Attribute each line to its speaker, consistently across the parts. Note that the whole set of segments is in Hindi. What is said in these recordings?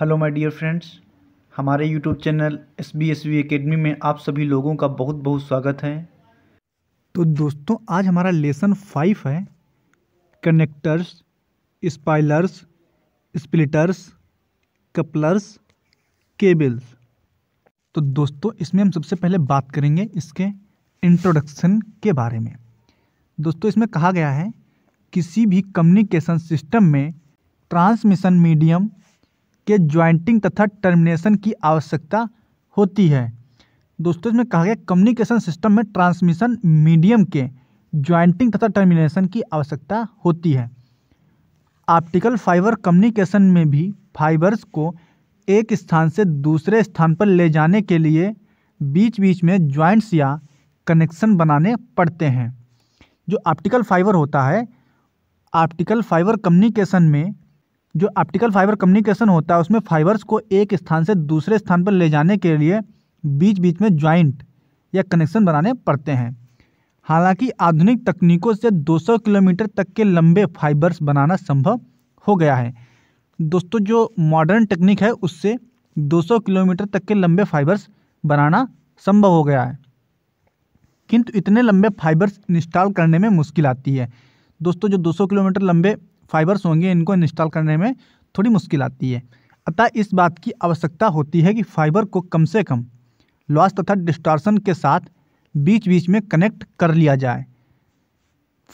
Speaker 1: हेलो माय डियर फ्रेंड्स हमारे YouTube channel S B S V Academy में आप सभी लोगों का बहुत बहुत स्वागत है तो दोस्तों आज हमारा लेसन फाइव है connectors splicers splitters couplers cables तो दोस्तों इसमें हम सबसे पहले बात करेंगे इसके इंट्रोडक्शन के बारे में दोस्तों इसमें कहा गया है किसी भी कम्युनिकेशन सिस्टम में ट्रांसमिशन मीडियम के ज्वाइंटिंग तथा टर्मिनेशन की आवश्यकता होती है दोस्तों इसमें कहा गया कम्युनिकेशन सिस्टम में ट्रांसमिशन मीडियम के ज्वाइंटिंग तथा टर्मिनेशन की आवश्यकता होती है ऑप्टिकल फाइबर कम्युनिकेशन में भी फाइबर्स को एक स्थान से दूसरे स्थान पर ले जाने के लिए बीच बीच में ज्वाइंट्स या कनेक्शन बनाने पड़ते हैं जो ऑप्टिकल फाइबर होता है ऑप्टिकल फाइबर कम्युनिकेशन में जो ऑप्टिकल फाइबर कम्युनिकेशन होता है उसमें फाइबर्स को एक स्थान से दूसरे स्थान पर ले जाने के लिए बीच बीच में ज्वाइंट या कनेक्शन बनाने पड़ते हैं हालांकि आधुनिक तकनीकों से 200 किलोमीटर तक के लंबे फाइबर्स बनाना संभव हो गया है दोस्तों जो मॉडर्न टेक्निक है उससे 200 किलोमीटर तक के लंबे फाइबर्स बनाना संभव हो गया है किंतु इतने लंबे फाइबर्स इंस्टॉल करने में मुश्किल आती है दोस्तों जो 200 किलोमीटर लंबे फाइबर्स होंगे इनको इंस्टॉल करने में थोड़ी मुश्किल आती है अतः इस बात की आवश्यकता होती है कि फाइबर को कम से कम लॉस तथा डिस्टॉर्सन के साथ बीच बीच में कनेक्ट कर लिया जाए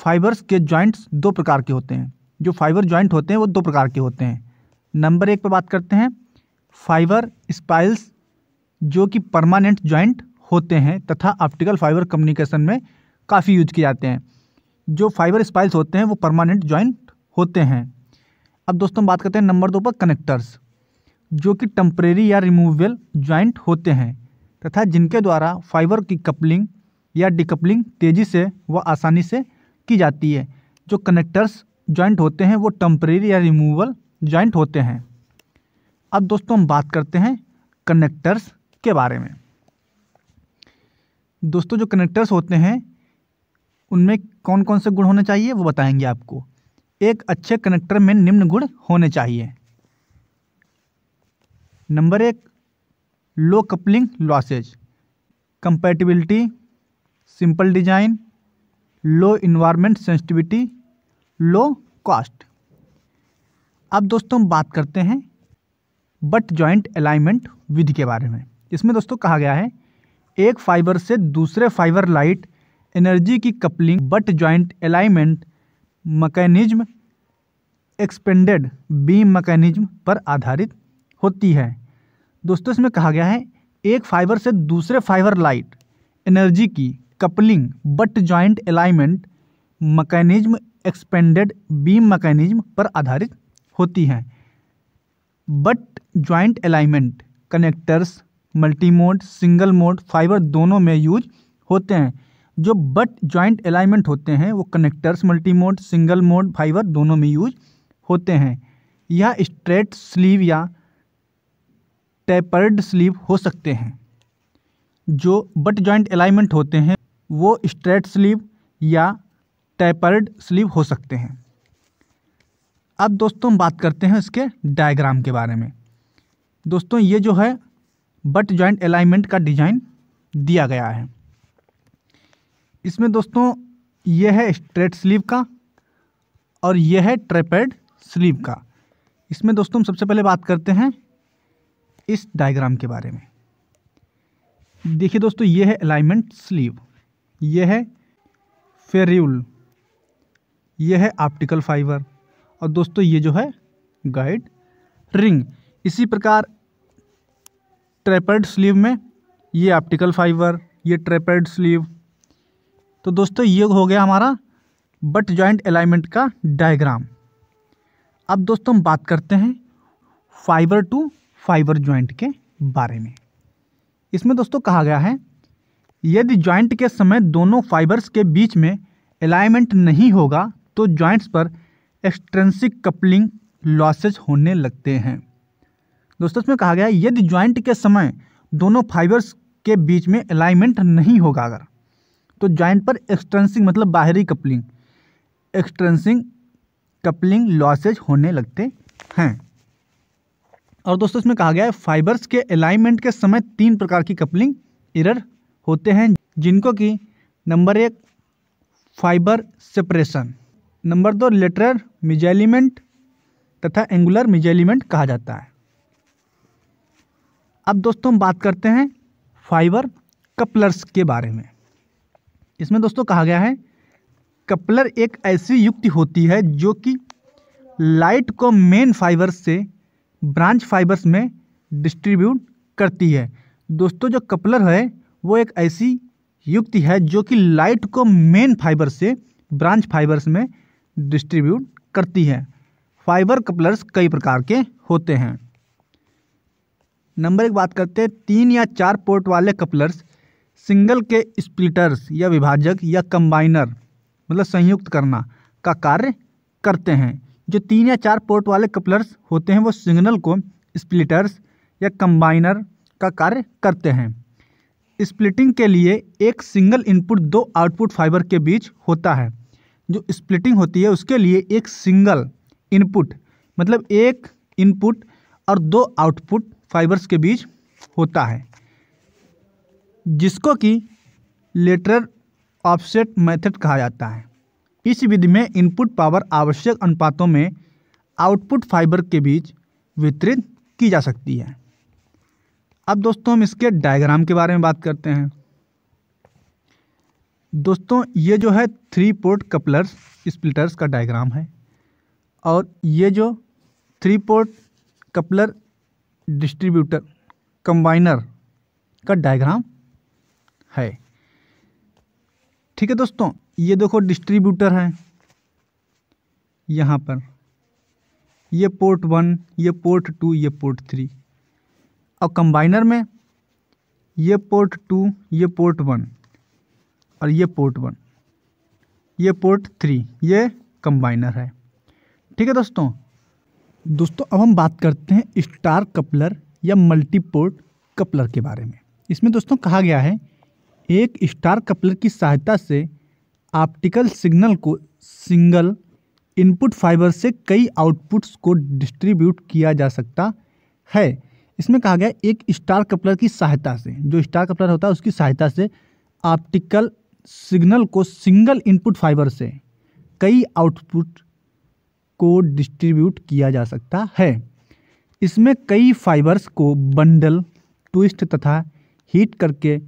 Speaker 1: फाइबर्स के जॉइंट्स दो प्रकार के होते हैं जो फाइबर जॉइंट होते हैं वो दो प्रकार के होते हैं नंबर एक पर बात करते हैं फाइबर स्पाइल्स जो कि परमानेंट जॉइंट होते हैं तथा ऑप्टिकल फाइबर कम्युनिकेशन में काफ़ी यूज किए जाते हैं जो फाइबर स्पाइल्स होते हैं वो परमानेंट जॉइंट होते हैं अब दोस्तों बात करते हैं नंबर दो पर कनेक्टर्स जो कि टम्परेरी या रिमूवेबल ज्वाइंट होते हैं तथा जिनके द्वारा फाइबर की कपलिंग या डिकपलिंग तेज़ी से व आसानी से की जाती है जो कनेक्टर्स ज्वाइंट होते हैं वो टम्परेरी या रिमूवल जॉइंट होते हैं अब दोस्तों हम बात करते हैं कनेक्टर्स के बारे में दोस्तों जो कनेक्टर्स होते हैं उनमें कौन कौन से गुण होने चाहिए वो बताएंगे आपको एक अच्छे कनेक्टर में निम्न गुण होने चाहिए नंबर एक low coupling losses compatibility simple design low environment sensitivity low cost अब दोस्तों बात करते हैं बट जॉइंट अलाइनमेंट विधि के बारे में इसमें दोस्तों कहा गया है एक फाइबर से दूसरे फाइबर लाइट एनर्जी की coupling butt joint alignment mechanism expanded beam mechanism पर आधारित होती है दोस्तों इसमें कहा गया है एक फाइबर से दूसरे फाइबर लाइट एनर्जी की coupling butt joint alignment mechanism expanded beam mechanism पर आधारित होती हैं butt joint alignment connectors multi mode single mode fibre दोनों में यूज होते हैं जो बट जॉइंट अलाइनमेंट होते हैं वो connectors multi mode single mode fibre दोनों में यूज होते हैं यह स्ट्रेट स्लीव या टेपर्ड स्लीव हो सकते हैं जो बट जॉइंट अलाइनमेंट होते हैं वो स्ट्रेट स्लीव या टेपर्ड स्लीव हो सकते हैं अब दोस्तों हम बात करते हैं इसके डायग्राम के बारे में दोस्तों ये जो है बट जॉइंट अलाइनमेंट का डिज़ाइन दिया गया है इसमें दोस्तों यह है स्ट्रेट स्लीव का और यह है ट्रेपेड स्लीव का इसमें दोस्तों हम सबसे पहले बात करते हैं इस डायग्राम के बारे में देखिए दोस्तों यह है अलाइनमेंट स्लीव यह है फेरियल यह है ऑप्टिकल फाइबर और दोस्तों ये जो है गाइड रिंग इसी प्रकार ट्रेपेड स्लीव में ये ऑप्टिकल फाइबर ये ट्रेपेड स्लीव तो दोस्तों ये हो गया हमारा बट जॉइंट अलाइनमेंट का डायग्राम अब दोस्तों हम बात करते हैं फाइबर टू फाइबर जॉइंट के बारे में इसमें दोस्तों कहा गया है यदि जॉइंट के समय दोनों फाइबर्स के बीच में अलाइनमेंट नहीं होगा तो जॉइंट्स पर एक्सट्रेंसिक कपलिंग लॉसेज होने लगते हैं दोस्तों इसमें कहा गया है यदि ज्वाइंट के समय दोनों फाइबर्स के बीच में अलाइनमेंट नहीं होगा अगर तो जॉइंट पर एक्सटेंसिंग मतलब बाहरी कपलिंग एक्सटेंसिंग कपलिंग लॉसेज होने लगते हैं और दोस्तों इसमें कहा गया है फाइबर्स के अलाइनमेंट के समय तीन प्रकार की कपलिंग इरर होते हैं जिनको कि नंबर एक फाइबर सेपरेशन नंबर दो लेटरल मिजेलिमेंट तथा एंगुलर मिजेलिमेंट कहा जाता है अब दोस्तों हम बात करते हैं फाइबर कपलर्स के बारे में इसमें दोस्तों कहा गया है कपलर एक ऐसी युक्ति होती है जो कि लाइट को मेन फाइबर्स से ब्रांच फाइबर्स में डिस्ट्रीब्यूट करती है दोस्तों जो कपलर है वो एक ऐसी युक्ति है जो कि लाइट को मेन फाइबर से ब्रांच फाइबर्स में डिस्ट्रीब्यूट करती है फाइबर कपलर्स कई प्रकार के होते हैं नंबर एक बात करते हैं तीन या चार पोर्ट वाले कपलर्स सिंगल के स्प्लिटर्स या विभाजक या कंबाइनर मतलब संयुक्त करना का कार्य करते हैं जो तीन या चार पोर्ट वाले कपलर्स होते हैं वो सिग्नल को स्प्लिटर्स या कंबाइनर का कार्य करते हैं स्प्लिटिंग के लिए एक सिंगल इनपुट दो आउटपुट फाइबर के बीच होता है जो स्प्लिटिंग होती है उसके लिए एक सिंगल इनपुट मतलब एक इनपुट और दो आउटपुट फाइबर्स के बीच होता है जिसको कि लेटरल ऑफसेट मेथड कहा जाता है इस विधि में इनपुट पावर आवश्यक अनुपातों में आउटपुट फाइबर के बीच वितरित की जा सकती है अब दोस्तों हम इसके डायग्राम के बारे में बात करते हैं दोस्तों ये जो है थ्री पोर्ट कपलर्स स्प्लिटर्स का डायग्राम है और ये जो three port coupler distributor combiner का डायग्राम है ठीक है दोस्तों ये देखो डिस्ट्रीब्यूटर है यहाँ पर ये पोर्ट वन ये पोर्ट टू ये पोर्ट थ्री और कंबाइनर में ये पोर्ट टू ये पोर्ट वन और ये पोर्ट वन ये पोर्ट थ्री ये कंबाइनर है ठीक है दोस्तों दोस्तों अब हम बात करते हैं स्टार कपलर या मल्टीपोर्ट कपलर के बारे में इसमें दोस्तों कहा गया है एक स्टार कपलर की सहायता से ऑप्टिकल सिग्नल को सिंगल इनपुट फाइबर से कई आउटपुट्स को डिस्ट्रीब्यूट किया जा सकता है इसमें कहा गया एक स्टार कपलर की सहायता से जो स्टार कपलर होता है उसकी सहायता से ऑप्टिकल सिग्नल को सिंगल इनपुट फाइबर से कई आउटपुट को डिस्ट्रीब्यूट किया जा सकता है इसमें कई फाइबर्स को बंडल ट्विस्ट तथा हीट करके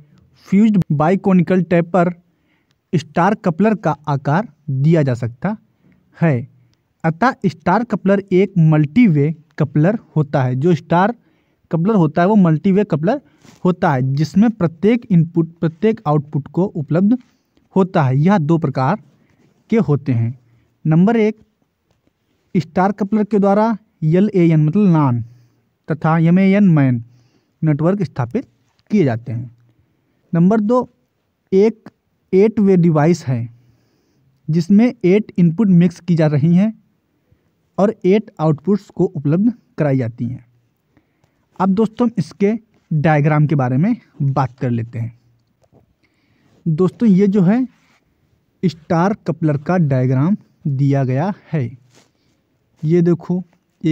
Speaker 1: fused biconical taper star coupler का आकार दिया जा सकता है अतः स्टार कपलर एक मल्टीवे कपलर होता है जो स्टार कपलर होता है वो मल्टीवे कपलर होता है जिसमें प्रत्येक इनपुट प्रत्येक आउटपुट को उपलब्ध होता है यह दो प्रकार के होते हैं नंबर एक स्टार कपलर के द्वारा यल ए एन मतलब नान तथा M A N MAN network स्थापित किए जाते हैं नंबर दो एक एट वे डिवाइस है जिसमें एट इनपुट मिक्स की जा रही हैं और एट आउटपुट्स को उपलब्ध कराई जाती हैं अब दोस्तों इसके डायग्राम के बारे में बात कर लेते हैं दोस्तों ये जो है स्टार कपलर का डायग्राम दिया गया है ये देखो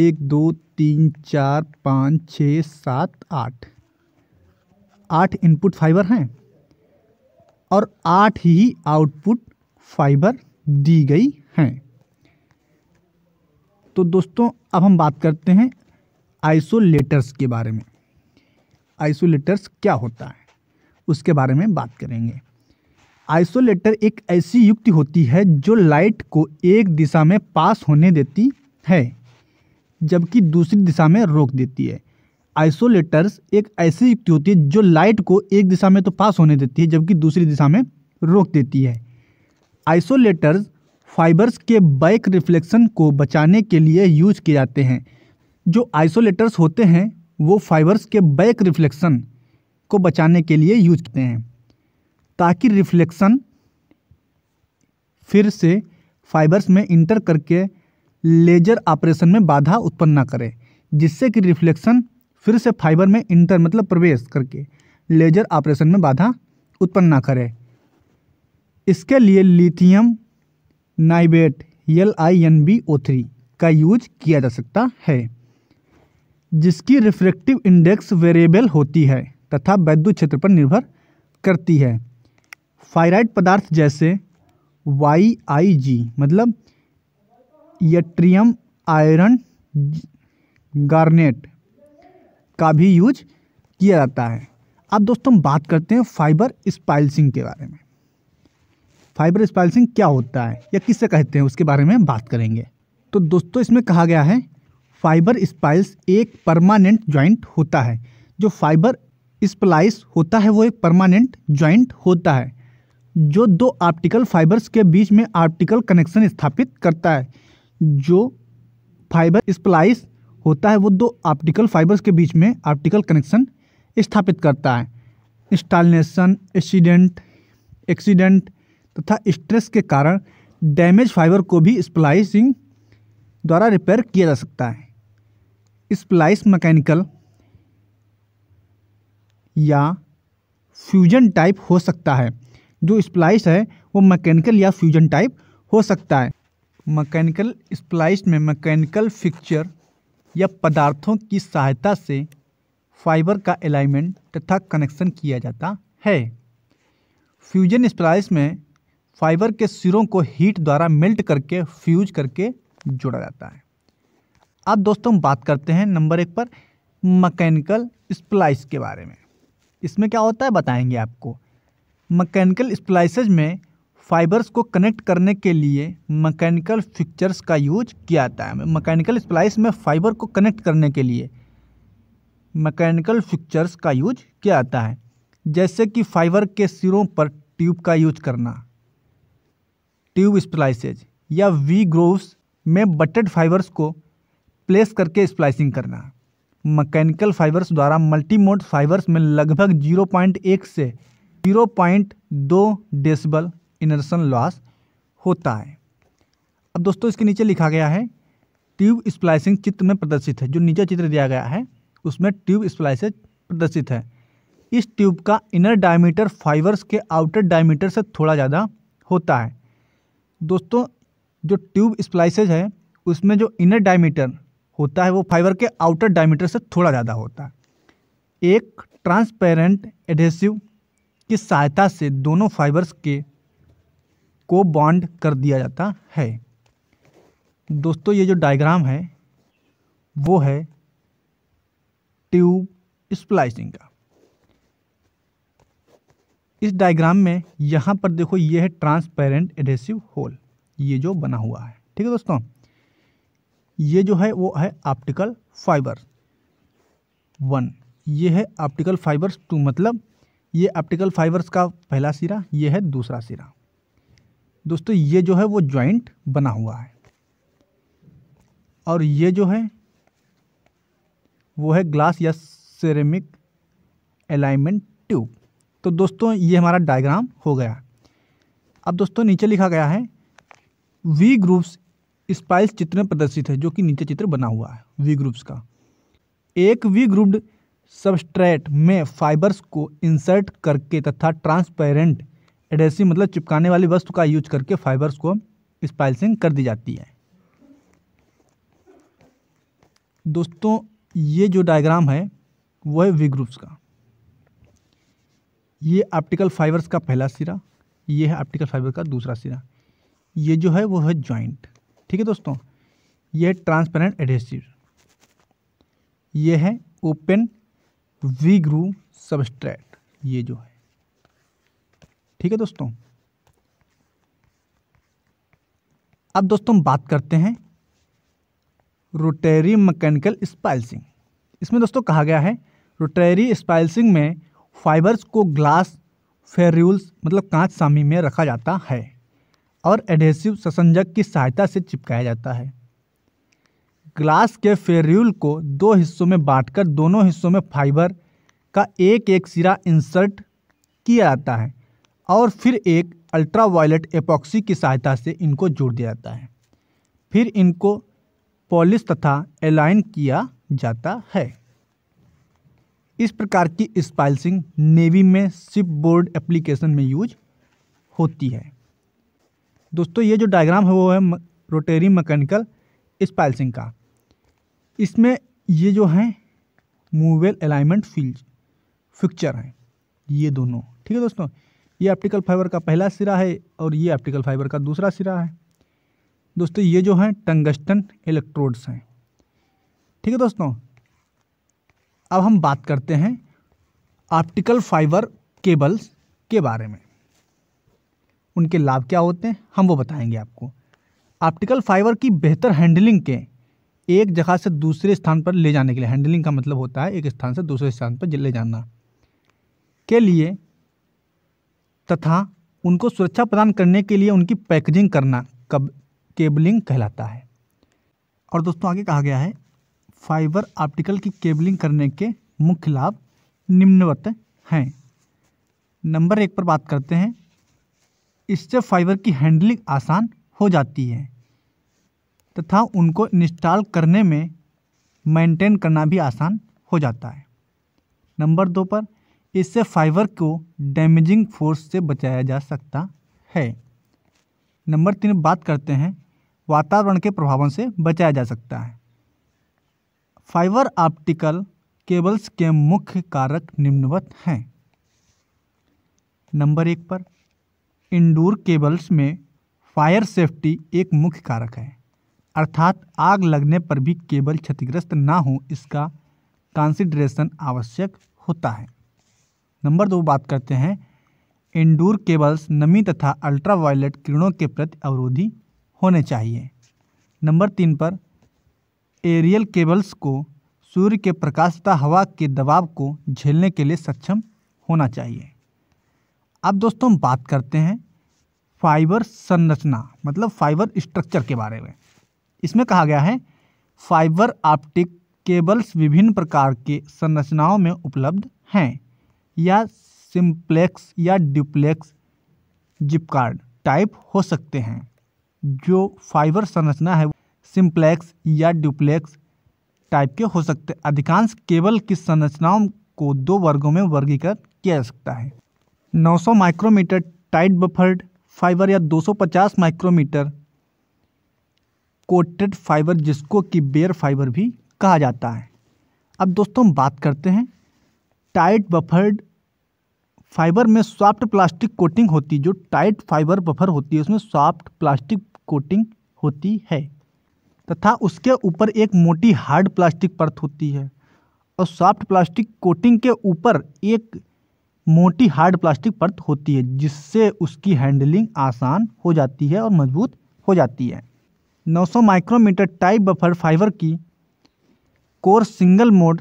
Speaker 1: एक दो तीन चार पाँच छ सात आठ आठ इनपुट फाइबर हैं और आठ ही आउटपुट फाइबर दी गई हैं तो दोस्तों अब हम बात करते हैं आइसोलेटर्स के बारे में आइसोलेटर्स क्या होता है उसके बारे में बात करेंगे आइसोलेटर एक ऐसी युक्ति होती है जो लाइट को एक दिशा में पास होने देती है जबकि दूसरी दिशा में रोक देती है आइसोलेटर्स एक ऐसी युक्ति होती है जो लाइट को एक दिशा में तो पास होने देती है जबकि दूसरी दिशा में रोक देती है आइसोलेटर्स फाइबर्स के बैक रिफ्लेक्शन को बचाने के लिए यूज किए जाते हैं जो आइसोलेटर्स होते हैं वो फाइबर्स के बैक रिफ्लेक्शन को बचाने के लिए यूज करते हैं ताकि रिफ्लेक्शन फिर से फाइबर्स में इंटर करके लेजर ऑपरेशन में बाधा उत्पन्न ना करे जिससे कि रिफ्लेक्शन फिर से फाइबर में इंटर मतलब प्रवेश करके लेजर ऑपरेशन में बाधा उत्पन्न ना करे इसके लिए lithium niobate L I N B O three का यूज किया जा सकता है जिसकी रिफ्रेक्टिव इंडेक्स वेरिएबल होती है तथा वैद्युत क्षेत्र पर निर्भर करती है फाइराइड पदार्थ जैसे वाई आई जी मतलब यट्रियम आयरन गार्नेट का भी यूज किया जाता है अब दोस्तों हम बात करते हैं फाइबर स्पाइलसिंग के बारे में फाइबर स्पाइलसिंग क्या होता है या किससे कहते हैं उसके बारे में बात करेंगे तो दोस्तों इसमें कहा गया है फाइबर स्पाइल्स एक परमानेंट ज्वाइंट होता है जो फाइबर स्प्लाइस होता है वो एक परमानेंट ज्वाइंट होता है जो दो ऑप्टिकल फाइबर्स के बीच में ऑप्टिकल कनेक्शन स्थापित करता है जो फाइबर स्प्लाइस होता है वो दो ऑप्टिकल फाइबर्स के बीच में ऑप्टिकल कनेक्शन स्थापित करता है इंस्टालनेसन एक्सीडेंट एक्सीडेंट तथा स्ट्रेस के कारण डैमेज फाइबर को भी स्प्लाइसिंग द्वारा रिपेयर किया जा सकता है स्प्लाइस मैकेनिकल या फ्यूजन टाइप हो सकता है जो स्प्लाइस है वो मैकेनिकल या फ्यूजन टाइप हो सकता है मैकेनिकल स्प्लाइस में मैकेनिकल फिक्चर या पदार्थों की सहायता से फाइबर का अलाइनमेंट तथा कनेक्शन किया जाता है फ्यूजन स्प्लाइस में फाइबर के सिरों को हीट द्वारा मेल्ट करके फ्यूज करके जोड़ा जाता है अब दोस्तों बात करते हैं नंबर एक पर मकैनिकल स्प्लाइस के बारे में इसमें क्या होता है बताएंगे आपको मकैनिकल स्प्लाइसेज में फाइबर्स को कनेक्ट करने के लिए मैकेनिकल फिक्चर्स का यूज किया जाता है मैकेनिकल स्प्लाइस में फाइबर को कनेक्ट करने के लिए मैकेनिकल फिक्चर्स का यूज किया जाता है जैसे कि फाइबर के सिरों पर ट्यूब का यूज करना ट्यूब स्प्लाइसेज या वी ग्रोव्स में बटेड फाइबर्स को प्लेस करके स्प्लाइसिंग करना मैकेनिकल फाइबर्स द्वारा मल्टीमोड फाइबर्स में लगभग 0.1 से 0.2 डेसिबल इनर्सन लॉस होता है अब दोस्तों इसके नीचे लिखा गया है ट्यूब स्प्लाइसिंग चित्र में प्रदर्शित है जो नीचे चित्र दिया गया है उसमें ट्यूब स्प्लाइसेज प्रदर्शित है इस ट्यूब का इनर डायमीटर फाइबर्स के आउटर डायमीटर से थोड़ा ज़्यादा होता है दोस्तों जो ट्यूब स्प्लाइसेज है उसमें जो इनर डायमीटर होता है वो फाइबर के आउटर डायमीटर से थोड़ा ज़्यादा होता है एक ट्रांसपेरेंट एडहेसिव की सहायता से दोनों फाइबर्स के को बॉन्ड कर दिया जाता है दोस्तों ये जो डायग्राम है वो है ट्यूब स्प्लाइसिंग का इस डायग्राम में यहाँ पर देखो ये है ट्रांसपेरेंट एडेसिव होल ये जो बना हुआ है ठीक है दोस्तों ये जो है वो है ऑप्टिकल फाइबर वन ये है ऑप्टिकल फाइबर्स टू मतलब ये ऑप्टिकल फाइबर्स का पहला सिरा ये है दूसरा सिरा दोस्तों ये जो है वो ज्वाइंट बना हुआ है और ये जो है वो है ग्लास या सेरेमिक अलाइनमेंट ट्यूब तो दोस्तों ये हमारा डायग्राम हो गया अब दोस्तों नीचे लिखा गया है वी ग्रुप्स स्पाइस चित्र में प्रदर्शित है जो कि नीचे चित्र बना हुआ है वी ग्रुप्स का एक वी ग्रुप्ड सबस्ट्रेट में फाइबर्स को इंसर्ट करके तथा ट्रांसपेरेंट एडेसिव मतलब चिपकाने वाली वस्तु का यूज करके फाइबर्स को स्पाइसिंग कर दी जाती है दोस्तों ये जो डायग्राम है वह है वी ग्रुप्स का ये ऑप्टिकल फाइबर्स का पहला सिरा ये है ऑप्टिकल फाइबर का दूसरा सिरा ये जो है वो है जॉइंट ठीक है दोस्तों ये है ट्रांसपेरेंट एडहेसिव ये है ओपन वी ग्रू सबस्ट्रेट ये जो है ठीक है दोस्तों अब दोस्तों बात करते हैं रोटेरी मैकेनिकल स्पाइलसिंग इसमें दोस्तों कहा गया है रोटेरी स्पाइलसिंग में फाइबर्स को ग्लास फेरूल्स मतलब कांच सामी में रखा जाता है और एडहेसिव ससंजक की सहायता से चिपकाया जाता है ग्लास के फेरूल को दो हिस्सों में बांटकर दोनों हिस्सों में फाइबर का एक एक सिरा इंसर्ट किया जाता है और फिर एक अल्ट्रावायलेट एपॉक्सी की सहायता से इनको जोड़ दिया जाता है फिर इनको पॉलिश तथा एलाइन किया जाता है इस प्रकार की स्पाइसिंग नेवी में शिप बोर्ड एप्लीकेशन में यूज होती है दोस्तों ये जो डायग्राम है वो है रोटेरी मैकेनिकल स्पाइसिंग का इसमें ये जो हैं मूवेल अलाइनमेंट फील्ड फिक्चर हैं ये दोनों ठीक है दोस्तों ये ऑप्टिकल फाइबर का पहला सिरा है और ये ऑप्टिकल फाइबर का दूसरा सिरा है दोस्तों ये जो हैं टंगस्टन इलेक्ट्रोड्स हैं ठीक है दोस्तों अब हम बात करते हैं ऑप्टिकल फाइबर केबल्स के बारे में उनके लाभ क्या होते हैं हम वो बताएंगे आपको ऑप्टिकल फाइबर की बेहतर हैंडलिंग के एक जगह से दूसरे स्थान पर ले जाने के लिए हैंडलिंग का मतलब होता है एक स्थान से दूसरे स्थान पर ले जाना के लिए तथा उनको सुरक्षा प्रदान करने के लिए उनकी पैकेजिंग करना कब केबलिंग कहलाता है और दोस्तों आगे कहा गया है फाइबर ऑप्टिकल की केबलिंग करने के मुख्य लाभ निम्नवत हैं नंबर एक पर बात करते हैं इससे फाइबर की हैंडलिंग आसान हो जाती है तथा उनको इंस्टॉल करने में मेंटेन करना भी आसान हो जाता है नंबर दो पर इससे फाइबर को डैमेजिंग फोर्स से बचाया जा सकता है नंबर तीन बात करते हैं वातावरण के प्रभावों से बचाया जा सकता है फाइबर ऑप्टिकल केबल्स के मुख्य कारक निम्नवत हैं नंबर एक पर इंडोर केबल्स में फायर सेफ्टी एक मुख्य कारक है अर्थात आग लगने पर भी केबल क्षतिग्रस्त ना हो इसका कंसिड्रेशन आवश्यक होता है नंबर दो बात करते हैं इंडोर केबल्स नमी तथा अल्ट्रावायलेट किरणों के प्रति अवरोधी होने चाहिए नंबर तीन पर एरियल केबल्स को सूर्य के प्रकाश तथा हवा के दबाव को झेलने के लिए सक्षम होना चाहिए अब दोस्तों हम बात करते हैं फाइबर संरचना मतलब फाइबर स्ट्रक्चर के बारे में इसमें कहा गया है फाइबर ऑप्टिक केबल्स विभिन्न प्रकार के संरचनाओं में उपलब्ध हैं या सिम्प्लेक्स या डुप्लेक्स जिप कार्ड टाइप हो सकते हैं जो फाइबर संरचना है सिम्प्लेक्स या डुप्लेक्स टाइप के हो सकते अधिकांश केबल की संरचनाओं को दो वर्गों में वर्गीकृत किया जा सकता है 900 माइक्रोमीटर टाइट बफर्ड फाइबर या 250 माइक्रोमीटर कोटेड फाइबर जिसको कि बेयर फाइबर भी कहा जाता है अब दोस्तों हम बात करते हैं टाइट बफर्ड फाइबर में सॉफ्ट प्लास्टिक कोटिंग होती जो टाइट फाइबर बफर होती है उसमें सॉफ्ट प्लास्टिक कोटिंग होती है तथा उसके ऊपर एक मोटी हार्ड प्लास्टिक परत होती है और सॉफ्ट प्लास्टिक कोटिंग के ऊपर एक मोटी हार्ड प्लास्टिक परत होती है जिससे उसकी हैंडलिंग आसान हो जाती है और मजबूत हो जाती है 900 माइक्रोमीटर टाइप बफर फाइबर की कोर सिंगल मोड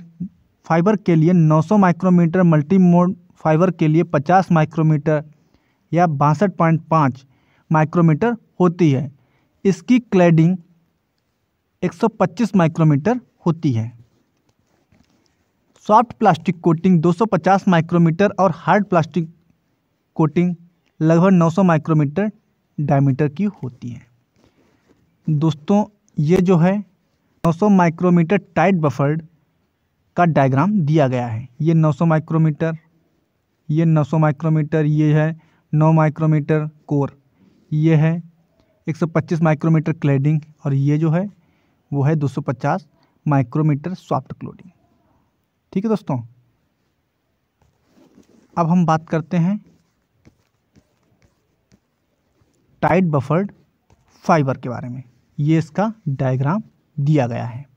Speaker 1: फाइबर के लिए 900 माइक्रोमीटर मल्टी मोड फाइबर के लिए 50 माइक्रोमीटर या बासठ पॉइंट पाँच माइक्रोमीटर होती है इसकी क्लैडिंग 125 माइक्रोमीटर होती है सॉफ्ट प्लास्टिक कोटिंग 250 माइक्रोमीटर और हार्ड प्लास्टिक कोटिंग लगभग 900 माइक्रोमीटर डायमीटर की होती है दोस्तों ये जो है 900 माइक्रोमीटर टाइट बफर्ड का डायग्राम दिया गया है ये 900 माइक्रोमीटर ये 900 माइक्रोमीटर ये है 9 माइक्रोमीटर कोर ये है 125 माइक्रोमीटर क्लेडिंग और ये जो है वो है 250 माइक्रोमीटर सॉफ्ट क्लोडिंग ठीक है दोस्तों अब हम बात करते हैं टाइट बफर्ड फाइबर के बारे में ये इसका डायग्राम दिया गया है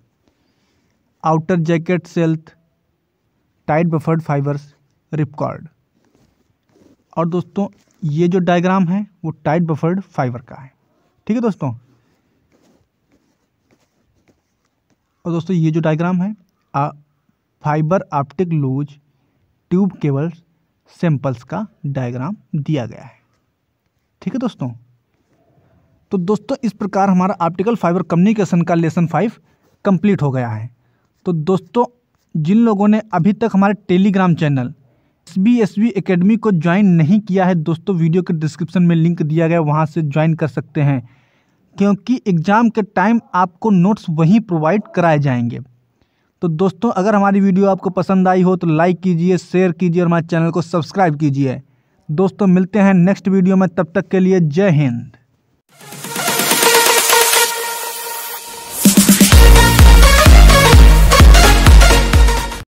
Speaker 1: outer jacket sheath tight buffered fibres ripcord और दोस्तों ये जो डायग्राम है वो टाइट बफर्ड फाइबर का है ठीक है दोस्तों और दोस्तों ये जो डायग्राम है आ, fibre optic loose tube cables samples का डायग्राम दिया गया है ठीक है दोस्तों तो दोस्तों इस प्रकार हमारा ऑप्टिकल फाइबर कम्युनिकेशन का लेसन फाइव कंप्लीट हो गया है तो दोस्तों जिन लोगों ने अभी तक हमारे Telegram channel S B S B academy को ज्वाइन नहीं किया है दोस्तों वीडियो के डिस्क्रिप्शन में लिंक दिया गया वहाँ से ज्वाइन कर सकते हैं क्योंकि एग्ज़ाम के टाइम आपको नोट्स वहीं प्रोवाइड कराए जाएंगे तो दोस्तों अगर हमारी वीडियो आपको पसंद आई हो तो लाइक कीजिए शेयर कीजिए और हमारे चैनल को सब्सक्राइब कीजिए दोस्तों मिलते हैं नेक्स्ट वीडियो में तब तक के लिए जय हिंद